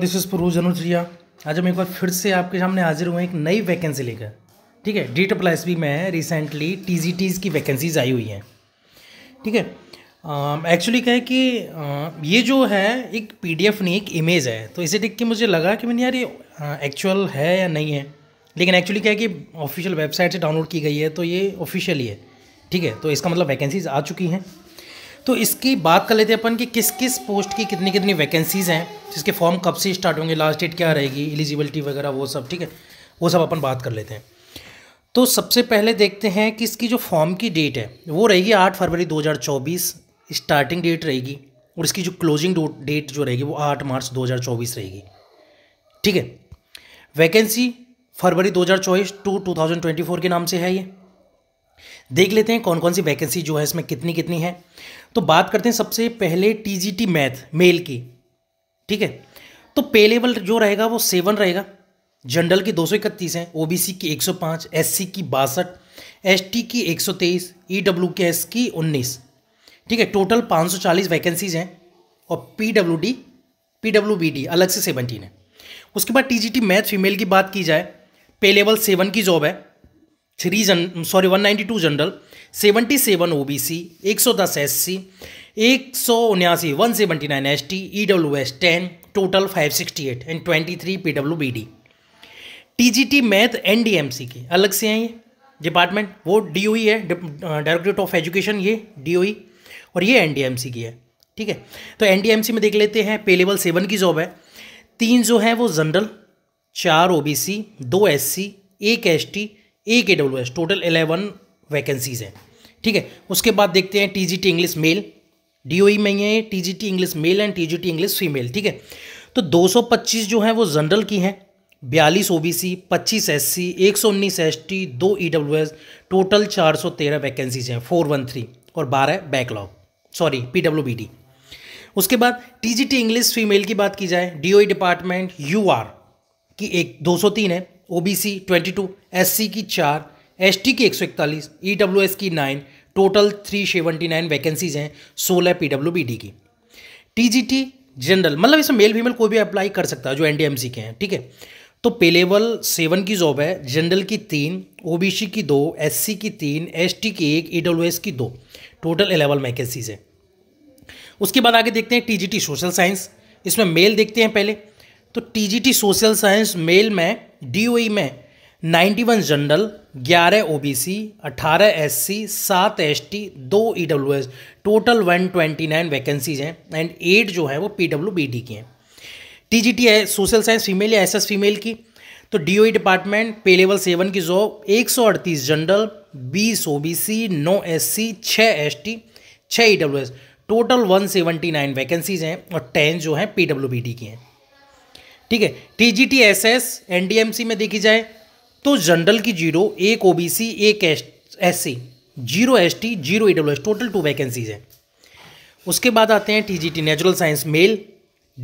this is फरूज अनुजरिया आज हम एक बार फिर से आपके सामने हाजिर हुए एक नई वैकेंसी लेकर ठीक है डी ट्रिपल एस बी में रिसेंटली टी जी टीज़ की वैकेंसीज आई हुई हैं ठीक है एक्चुअली um, क्या है कि आ, uh, ये जो है एक पी डी एफ नहीं एक इमेज है तो इसे देख के मुझे लगा कि मैंने यार ये एक्चुअल uh, है या नहीं है लेकिन एक्चुअली क्या है कि ऑफिशियल वेबसाइट से डाउनलोड की गई है तो ये ऑफिशियली है ठीक है तो इसका मतलब वैकेंसीज आ चुकी हैं तो इसकी बात कर लेते हैं अपन कि किस किस पोस्ट की कितनी कितनी वैकेंसीज़ हैं जिसके फॉर्म कब से स्टार्ट होंगे लास्ट डेट क्या रहेगी एलिजिबिलिटी वगैरह वो सब ठीक है वो सब अपन बात कर लेते हैं तो सबसे पहले देखते हैं कि इसकी जो फॉर्म की डेट है वो रहेगी आठ फरवरी दो स्टार्टिंग डेट रहेगी और इसकी जो क्लोजिंग डेट जो रहेगी वो आठ मार्च दो रहेगी ठीक है वैकेंसी फरवरी 2024 टू 2024 के नाम से है ये देख लेते हैं कौन कौन सी वैकेंसी जो है इसमें कितनी कितनी है तो बात करते हैं सबसे पहले टीजीटी मैथ मेल की ठीक है तो पे लेवल जो रहेगा वो सेवन रहेगा जनरल की दो सौ इकतीस है ओबीसी की एक सौ एस सी की बासठ टी की एक ई डब्ल्यू के एस की उन्नीस ठीक है टोटल सौ चालीस वैकेंसीज हैं और डी बी डी अलग से सेवनटीन है उसके बाद टीजीटी मैथ फीमेल की बात की जाए पे लेवल सेवन की जॉब है थ्री जन sorry one ninety two general seven O B C एक सौ दस एस सी एक सौ उन्यासी one seventy nine S T E W S ten total five sixty eight and twenty three P W B D T G T math N D M C के अलग से हैं ये डिपार्टमेंट वो D O E है directorate of education ये D O E और ये एन डी एम सी की है ठीक है तो एन डी एम सी में देख लेते हैं पे लेवल सेवन की जॉब है तीन जो है वो जनरल चार ओ बी सी दो एस सी एक एस टी ए के W S total eleven vacancies हैं ठीक है उसके बाद देखते हैं T G T English male D E में ये T G T English male and T G T English female ठीक है तो दो सौ पच्चीस जो हैं वो जनरल की हैं बयालीस ओ बी सी पच्चीस एस सी एक सौ उन्नीस एस टी दो ई डब्ल्यू एस टोटल चार सौ तेरह वैकेंसीज हैं फोर वन थ्री और बारह backlog sorry P W B D उसके बाद T G T English female की बात की जाए D O E department U R की एक दो सौ तीन है ओबीसी 22, एससी की चार एसटी की 141, ईडब्ल्यूएस e की नाइन टोटल 379 वैकेंसीज हैं 16 पीडब्ल्यूबीडी की टीजीटी जनरल मतलब इसमें मेल फीमेल कोई भी अप्लाई कर सकता है जो एनडीएमसी के हैं ठीक है तो पे लेवल सेवन की जॉब है जनरल की तीन ओबीसी की दो एससी की तीन एसटी की एक ईडब्ल्यूएस e की दो टोटल एलेवन वैकेंसीज है उसके बाद आगे देखते हैं टीजीटी सोशल साइंस इसमें मेल देखते हैं पहले तो टीजीटी सोशल साइंस मेल में डी e में 91 general 11 OBC 18 SC 7 ST 2 EWS total 129 vacancies हैं एंड 8 जो है वो पीडब्ल्यूबीडी की हैं टीजीटी है सोशल साइंस फीमेल या एसएस फीमेल की तो D department pay level seven की जॉब एक सौ अड़तीस जनरल बीस ओ बी सी नौ एस सी छः एस टी छः E W S total one seventy nine vacancies हैं और टेन जो हैं पी डब्ल्यू बी डी की हैं ठीक है टीजीटी एसएस एनडीएमसी में देखी जाए तो जनरल की जीरो एक ओबीसी एक SC zero ST zero EWS total two vacancies हैं उसके बाद आते हैं TGT natural science male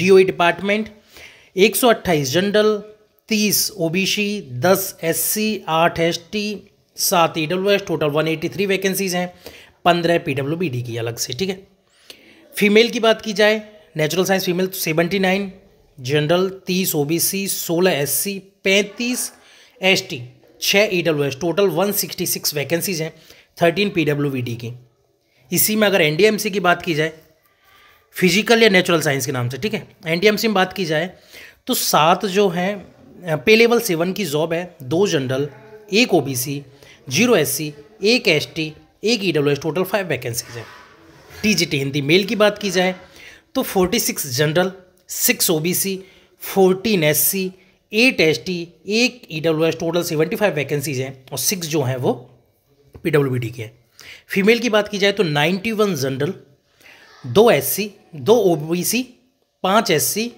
DOE department 128 general 30 OBC 10 SC 8 ST 7 EWS total 183 vacancies हैं 15 पीडब्ल्यूबीडी की अलग से ठीक है फीमेल की बात की जाए natural science female nine general तीस ओबीसी सोलह एससी पैंतीस एसटी छः ईडब्ल्यूएस टोटल 166 वैकेंसीज हैं 13 पीडब्ल्यूवीडी की इसी में अगर एनडीएमसी की बात की जाए फिजिकल या नेचुरल साइंस के नाम से ठीक है एनडीएमसी में बात की जाए तो सात जो हैं पे लेवल सेवन की जॉब है दो जनरल एक ओबीसी जीरो एससी एक एसटी एक ईडब्ल्यूएस टोटल फाइव वैकेंसीज हैं टीजीटी हिंदी मेल की बात की जाए तो 46 general six O B C fourteen S C eight S T एक E W S total seventy five vacancies हैं और सिक्स जो हैं वो पी डब्ल्यू बी डी के हैं फीमेल की बात की जाए तो नाइन्टी वन जनरल दो एस सी दो ओ बी सी पाँच एस सी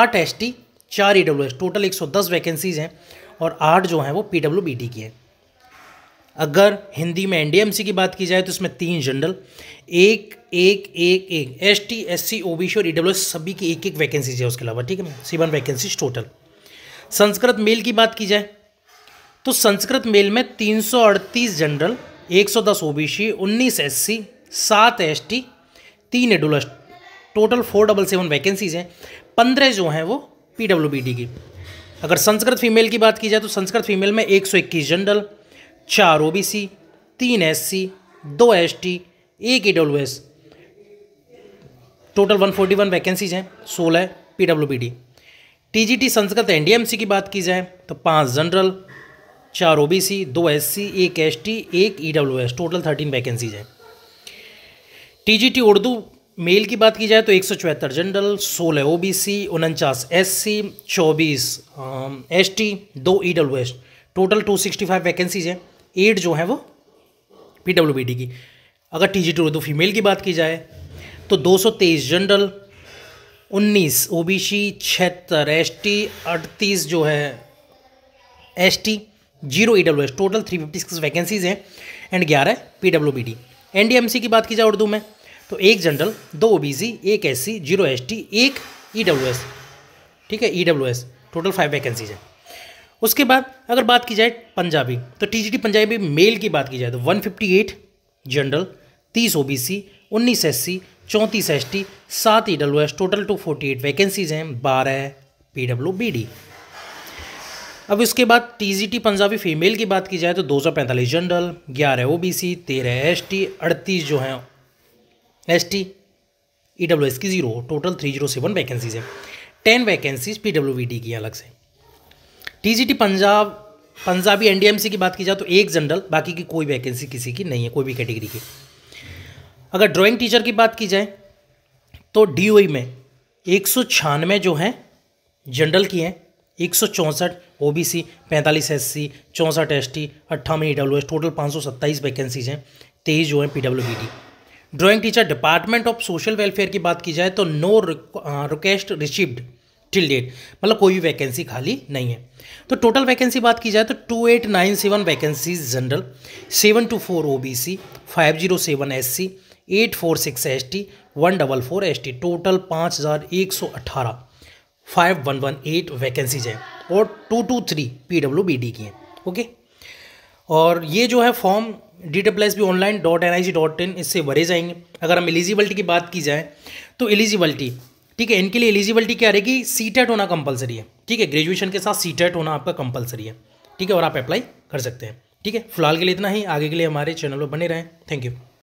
आठ एस टी चार ई डब्ल्यू एस टोटल एक सौ दस वैकेंसीज हैं और आठ जो हैं वो पी डब्ल्यू बी डी की हैं अगर हिंदी में एनडीएमसी की बात की जाए तो इसमें तीन जनरल एक एक एक एक S T S C O B C और ई e सभी की एक एक वैकेंसीज है उसके अलावा ठीक है C one vacancies total Sanskrit male की बात की जाए तो संस्कृत मेल में तीन सौ अड़तीस जनरल एक सौ दस ओ बी सी उन्नीस एस सी सात एस टी तीन एडुलस total four double seven vacancies हैं पंद्रह जो हैं वो पी डब्ल्यू बी डी की अगर संस्कृत फीमेल की बात की जाए तो संस्कृत फीमेल में एक सौ इक्कीस जनरल चार ओ बी सी तीन एस सी दो एस टी एक E W S total one forty one vacancies हैं सोलह P W P D T G T Sanskrit N D M C की बात की जाए तो पाँच जनरल चार ओ बी सी दो एस सी एक एस टी एक E W S total thirteen vacancies हैं T G T Urdu male की बात की जाए तो एक सौ चौहत्तर जनरल सोलह ओ बी सी उनचास एस सी चौबीस एस टी दो E W S total two sixty five vacancies हैं एट जो है वो पी डब्ल्यू बी डी की अगर T G two Urdu female की बात की जाए तो दो सौ तेईस जनरल उन्नीस ओ बी सी छिहत्तर एस टी अड़तीस जो है S T zero E W S total three fifty six vacancies हैं एंड ग्यारह P W B D N D M C की बात की जाए उर्दू में तो एक जनरल दो ओ बी सी एक S C zero S T एक ई डब्ल्यू एस ठीक है E W S total five vacancies हैं उसके बाद अगर बात की जाए पंजाबी तो टीजीटी पंजाबी मेल की बात की जाए तो 158 general 30 OBC 19 SC 34 ST 7 EWS total two 48 vacancies हैं 12 पीडब्ल्यूबीडी अब उसके बाद टीजीटी पंजाबी फीमेल की बात की जाए तो 245 जनरल 11 ओबीसी 13 एसटी 38 जो हैं एसटी ईडब्ल्यूएस e की जीरो टोटल 307 वैकेंसीज हैं 10 वैकेंसीज पीडब्ल्यूबीडी की अलग से टीजीटी पंजाब पंजाबी एनडीएमसी की बात की जाए तो एक जनरल बाकी की कोई वैकेंसी किसी की नहीं है कोई भी कैटेगरी की अगर ड्राइंग टीचर की बात की जाए तो डी e में एक सौ जो हैं जनरल की हैं एक सौ चौंसठ ओ बी सी पैंतालीस एस सी चौंसठ एस टी अट्ठावन ई डब्ल्यू एस टोटल पाँच सौ सत्ताईस वैकेंसीज हैं तेईस जो हैं P W B T drawing teacher department of social welfare की बात की जाए तो no request received till date मतलब कोई भी वैकेंसी खाली नहीं है तो टोटल वैकेंसी बात की जाए तो two eight nine seven vacancies general seven two four O B C five zero seven S C eight four six S T one double four S T total पाँच हज़ार एक सौ अट्ठारह five one one eight vacancies हैं और two two three P W B D की हैं okay और ये जो है form D W S B online dot N I C dot इन इससे भरे जाएंगे अगर हम एलिजिबिलिटी की बात की जाए तो एलिजिबिलिटी ठीक है इनके लिए एलिजिबिलिटी क्या रहेगी सी टेट होना कंपलसरी है ठीक है ग्रेजुएशन के साथ सी टेट होना आपका कंपलसरी है ठीक है और आप अप्लाई कर सकते हैं ठीक है फिलहाल के लिए इतना ही आगे के लिए हमारे चैनल पर बने रहें थैंक यू